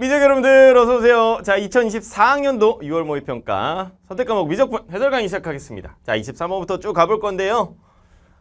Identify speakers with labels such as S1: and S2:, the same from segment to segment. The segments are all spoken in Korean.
S1: 미적 여러분들 어서 오세요. 자, 2024학년도 6월 모의 평가 선택 과목 미적분 해설 강의 시작하겠습니다. 자, 23번부터 쭉 가볼 건데요.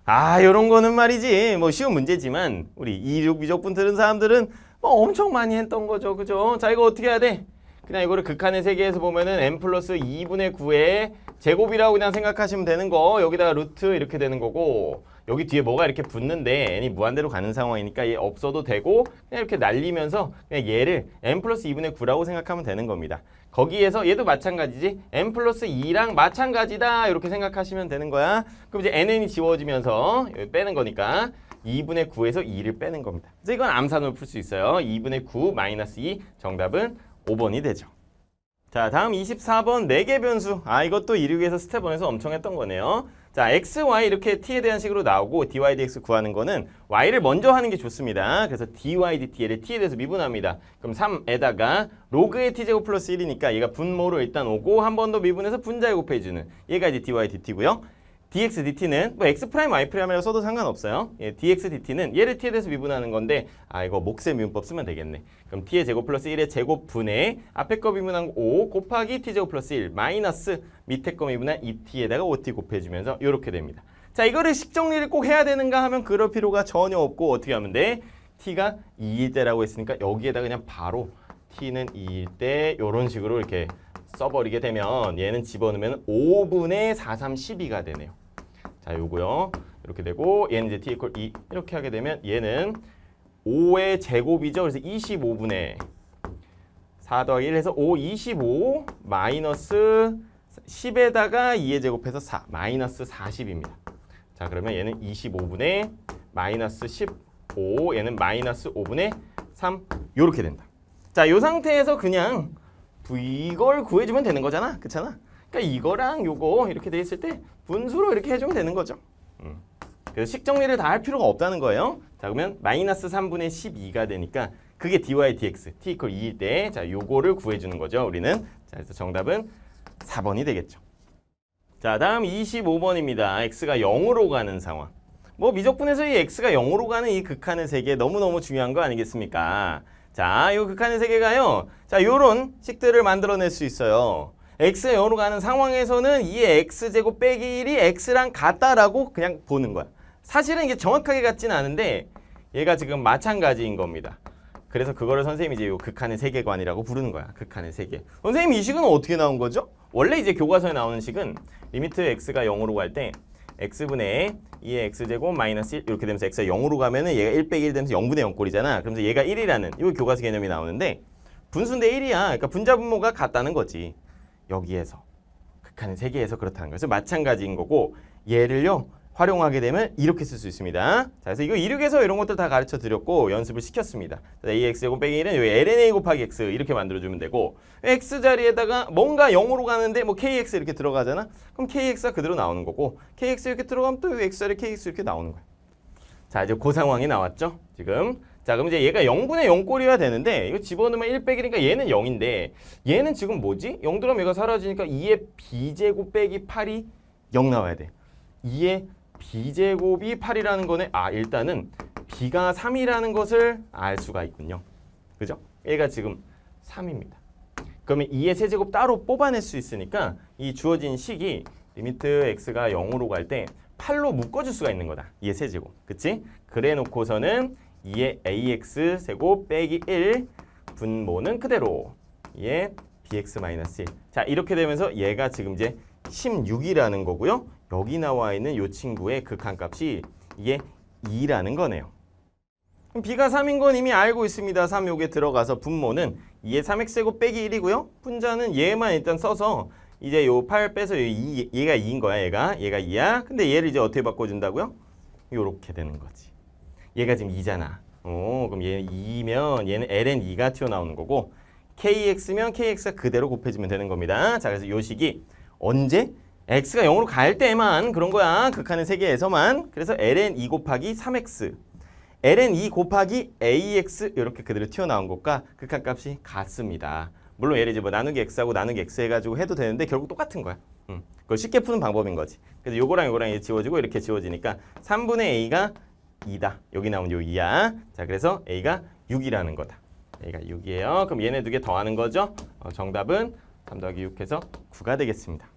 S1: 아, 요런 거는 말이지. 뭐 쉬운 문제지만 우리 26 미적분 들은 사람들은 뭐 엄청 많이 했던 거죠. 그죠? 자, 이거 어떻게 해야 돼? 그냥 이거를 극한의 세계에서 보면은 n 플러스 2분의 9의 제곱이라고 그냥 생각하시면 되는 거. 여기다가 루트 이렇게 되는 거고 여기 뒤에 뭐가 이렇게 붙는데 n이 무한대로 가는 상황이니까 얘 없어도 되고 그냥 이렇게 날리면서 그냥 얘를 n 플러스 2분의 9라고 생각하면 되는 겁니다. 거기에서 얘도 마찬가지지 n 플러스 2랑 마찬가지다 이렇게 생각하시면 되는 거야. 그럼 이제 n이 지워지면서 빼는 거니까 2분의 9에서 2를 빼는 겁니다. 그래서 이건 암산으로 풀 수 있어요. 2분의 9 마이너스 2 정답은 5번이 되죠. 자 다음 24번 4개 변수 아 이것도 이륙에서 스텝 원에서 엄청 했던 거네요. 자, x, y 이렇게 t에 대한 식으로 나오고 dy, dx 구하는 거는 y를 먼저 하는 게 좋습니다. 그래서 dy, dt를 t에 대해서 미분합니다. 그럼 3에다가 로그의 t제곱 플러스 1이니까 얘가 분모로 일단 오고 한 번 더 미분해서 분자에 곱해주는 얘가 이제 dy, dt고요. dx dt는 뭐 x 프라임 y 프라임이라 써도 상관없어요. 예, dx dt는 얘를 t에 대해서 미분하는 건데 아 이거 목세 미분법 쓰면 되겠네. 그럼 t의 제곱 플러스 1의 제곱 분의 앞에 거 미분한 거5 곱하기 t 제곱 플러스 1 마이너스 밑에 거 미분한 2t에다가 5t 곱해주면서 이렇게 됩니다. 자 이거를 식정리를 꼭 해야 되는가 하면 그럴 필요가 전혀 없고 어떻게 하면 돼? t가 2일 때라고 했으니까 여기에다 그냥 바로 t는 2일 때 이런 식으로 이렇게 써버리게 되면 얘는 집어넣으면 5분의 4, 3, 2가 되네요. 자, 요고요. 이렇게 되고 얘는 이제 t equal 2 이렇게 하게 되면 얘는 5의 제곱이죠. 그래서 25분의 4 더하기 1해서 5, 25 마이너스 10에다가 2의 제곱해서 4, 마이너스 40입니다. 자, 그러면 얘는 25분의 마이너스 15, 얘는 마이너스 5분의 3, 이렇게 된다. 자, 이 상태에서 그냥 V걸 구해주면 되는 거잖아. 그렇잖아? 그러니까 이거랑 요거 이렇게 돼 있을 때 분수로 이렇게 해주면 되는 거죠. 음. 그래서 식정리를 다 할 필요가 없다는 거예요. 자 그러면 마이너스 3분의 12가 되니까 그게 dy dx, t 이퀄 2일 때 자, 요거를 구해주는 거죠. 우리는 자, 그래서 정답은 4번이 되겠죠. 자, 다음 25번입니다. x가 0으로 가는 상황. 뭐 미적분에서 이 x가 0으로 가는 이 극한의 세계 너무너무 중요한 거 아니겠습니까? 자, 이 극한의 세계가요. 자, 요런 식들을 만들어낼 수 있어요. x가 0으로 가는 상황에서는 이 x제곱 빼기 1이 x랑 같다라고 그냥 보는 거야. 사실은 이게 정확하게 같지는 않은데 얘가 지금 마찬가지인 겁니다. 그래서 그거를 선생님이 이제 요 극한의 세계관이라고 부르는 거야. 극한의 세계. 선생님 이 식은 어떻게 나온 거죠? 원래 이제 교과서에 나오는 식은 리미트 x가 0으로 갈때 x분의 2의 x제곱 마이너스 1 이렇게 되면서 x가 0으로 가면 은 얘가 1 빼기 1 되면서 0분의 0 꼴이잖아. 그러면서 얘가 1이라는 이 교과서 개념이 나오는데 분수인데 1이야. 그러니까 분자 분모가 같다는 거지. 여기에서 극한의 세계에서 그렇다는 거죠. 마찬가지인 거고 얘를요. 활용하게 되면 이렇게 쓸 수 있습니다. 자, 그래서 이거 이륙에서 이런 것들 다 가르쳐 드렸고 연습을 시켰습니다. AX제곱 빼기 1은 여기 LNA 곱하기 X 이렇게 만들어주면 되고 X 자리에다가 뭔가 0으로 가는데 뭐 KX 이렇게 들어가잖아? 그럼 KX가 그대로 나오는 거고 KX 이렇게 들어가면 또 X 자리에 KX 이렇게 나오는 거야. 자, 이제 그 상황이 나왔죠? 지금 자 그럼 이제 얘가 0분의 0꼴이어야 되는데 이거 집어넣으면 1 빼기니까 얘는 0인데 얘는 지금 뭐지? 0 들어가면 얘가 사라지니까 2의 b제곱 빼기 8이 0 나와야 돼. 2의 b제곱이 8이라는 거는 아 일단은 b가 3이라는 것을 알 수가 있군요. 그죠? 얘가 지금 3입니다. 그러면 2의 세제곱 따로 뽑아낼 수 있으니까 이 주어진 식이 리미트 x가 0으로 갈 때 8로 묶어줄 수가 있는 거다. 2의 세제곱. 그치? 그래 놓고서는 2의 ax 세곱 빼기 1 분모는 그대로 2의 bx-1. 자 이렇게 되면서 얘가 지금 이제 16이라는 거고요. 여기 나와 있는 이 친구의 극한값이 그 이게 2라는 거네요. 그럼 b가 3인 건 이미 알고 있습니다. 3요에 들어가서 분모는 2의 3x제곱 빼기 1이고요. 분자는 얘만 일단 써서 이제 요 8 빼서 요 2, 얘가 2인 거야. 얘가 얘가 2야. 근데 얘를 이제 어떻게 바꿔준다고요? 요렇게 되는 거지. 얘가 지금 2잖아. 오, 그럼 얘는 2면 얘는 ln 2가 튀어나오는 거고 kx면 kx가 그대로 곱해지면 되는 겁니다. 자, 그래서 요 식이 언제? x가 0으로 갈 때만 그런 거야. 극한의 세계에서만. 그래서 ln 2 e 곱하기 3x. ln 2 e 곱하기 ax 이렇게 그대로 튀어나온 것과 극한값이 같습니다. 물론 예를 들어 뭐 나누기 x하고 나누기 x 해가지고 해도 되는데 결국 똑같은 거야. 음, 그걸 쉽게 푸는 방법인 거지. 그래서 요거랑 요거랑 지워지고 이렇게 지워지니까 3분의 a가 2다. 여기 나온 요 2야. 자 그래서 a가 6이라는 거다. a가 6이에요. 그럼 얘네 두 개 더하는 거죠. 어, 정답은 3 더하기 6해서 9가 되겠습니다.